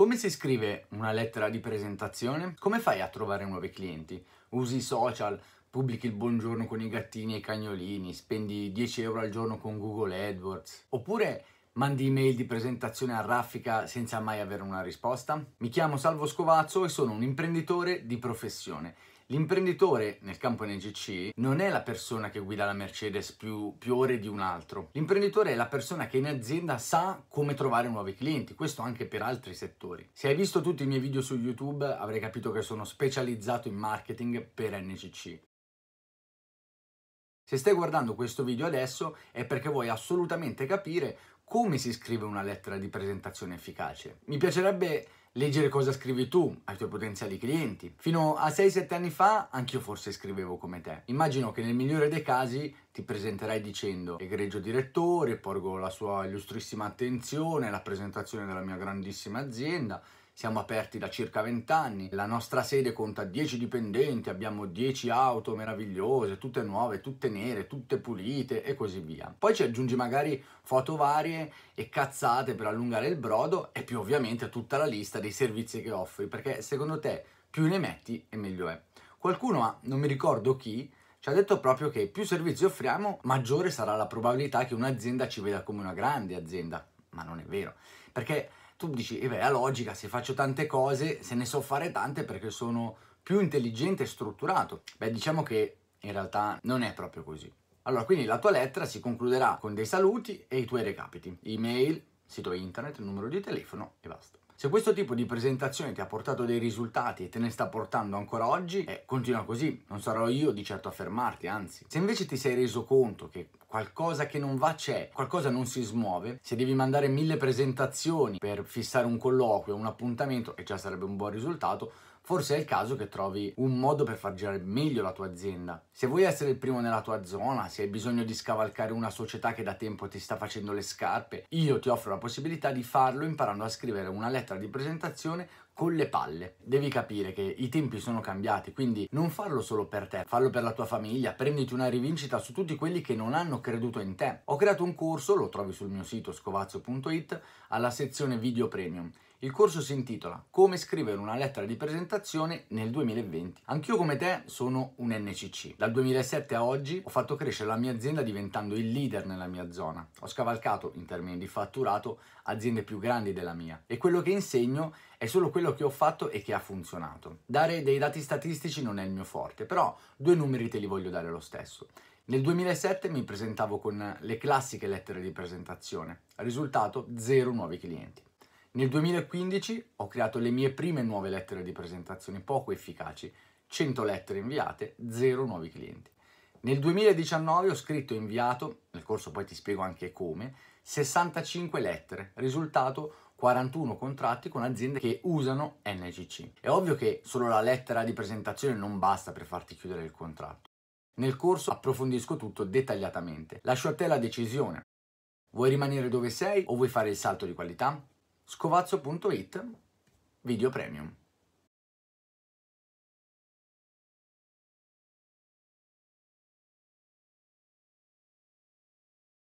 Come si scrive una lettera di presentazione? Come fai a trovare nuovi clienti? Usi i social, pubblichi il buongiorno con i gattini e i cagnolini, spendi 10 euro al giorno con Google AdWords, oppure Mandi email di presentazione a raffica senza mai avere una risposta? Mi chiamo Salvo Scovazzo e sono un imprenditore di professione. L'imprenditore nel campo NGC non è la persona che guida la Mercedes più, più, ore di un altro. L'imprenditore è la persona che in azienda sa come trovare nuovi clienti, questo anche per altri settori. Se hai visto tutti i miei video su YouTube avrai capito che sono specializzato in marketing per NGC. Se stai guardando questo video adesso è perché vuoi assolutamente capire come si scrive una lettera di presentazione efficace. Mi piacerebbe leggere cosa scrivi tu ai tuoi potenziali clienti. Fino a 6-7 anni fa anch'io forse scrivevo come te. Immagino che nel migliore dei casi ti presenterai dicendo egregio direttore, porgo la sua illustrissima attenzione alla presentazione della mia grandissima azienda. Siamo aperti da circa 20 anni, la nostra sede conta 10 dipendenti, abbiamo 10 auto meravigliose, tutte nuove, tutte nere, tutte pulite e così via. Poi ci aggiungi magari foto varie e cazzate per allungare il brodo e più ovviamente tutta la lista dei servizi che offri, perché secondo te più ne metti e meglio è. Qualcuno, non mi ricordo chi, ci ha detto proprio che più servizi offriamo, maggiore sarà la probabilità che un'azienda ci veda come una grande azienda. Ma non è vero, perché tu dici, e eh beh, è logica, se faccio tante cose, se ne so fare tante perché sono più intelligente e strutturato. Beh, diciamo che in realtà non è proprio così. Allora, quindi la tua lettera si concluderà con dei saluti e i tuoi recapiti, email, sito internet, numero di telefono e basta. Se questo tipo di presentazione ti ha portato dei risultati e te ne sta portando ancora oggi, eh, continua così, non sarò io di certo a fermarti, anzi. Se invece ti sei reso conto che qualcosa che non va c'è, qualcosa non si smuove, se devi mandare mille presentazioni per fissare un colloquio, un appuntamento, e già sarebbe un buon risultato, forse è il caso che trovi un modo per far girare meglio la tua azienda. Se vuoi essere il primo nella tua zona, se hai bisogno di scavalcare una società che da tempo ti sta facendo le scarpe, io ti offro la possibilità di farlo imparando a scrivere una lettera di presentazione con le palle. Devi capire che i tempi sono cambiati, quindi non farlo solo per te, fallo per la tua famiglia, prenditi una rivincita su tutti quelli che non hanno creduto in te. Ho creato un corso, lo trovi sul mio sito scovazzo.it, alla sezione video premium il corso si intitola Come scrivere una lettera di presentazione nel 2020. Anch'io come te sono un NCC. Dal 2007 a oggi ho fatto crescere la mia azienda diventando il leader nella mia zona. Ho scavalcato in termini di fatturato aziende più grandi della mia e quello che insegno è solo quello che ho fatto e che ha funzionato. Dare dei dati statistici non è il mio forte, però due numeri te li voglio dare lo stesso. Nel 2007 mi presentavo con le classiche lettere di presentazione, risultato 0 nuovi clienti. Nel 2015 ho creato le mie prime nuove lettere di presentazione poco efficaci, 100 lettere inviate, 0 nuovi clienti. Nel 2019 ho scritto e inviato, nel corso poi ti spiego anche come, 65 lettere, risultato 41 contratti con aziende che usano NCC. È ovvio che solo la lettera di presentazione non basta per farti chiudere il contratto. Nel corso approfondisco tutto dettagliatamente. Lascio a te la decisione. Vuoi rimanere dove sei o vuoi fare il salto di qualità? scovazzo.it video premium.